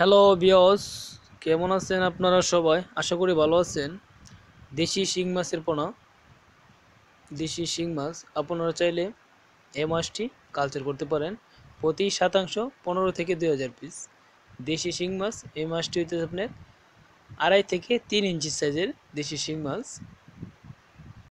hello বিয়স কেমন আছেন আপনারা সবাই আশা করি ভালো আছেন দেশি শিং মাছের পোনা দেশি শিং মাছ আপনারা চাইলে এ মাছটি কালচার করতে পারেন প্রতি শতাংশ পনেরো থেকে দুই হাজার পিস দেশি শিং মাছ এই মাছটি হইতে আপনার আড়াই থেকে তিন ইঞ্চি সাইজের দেশি শিং মাছ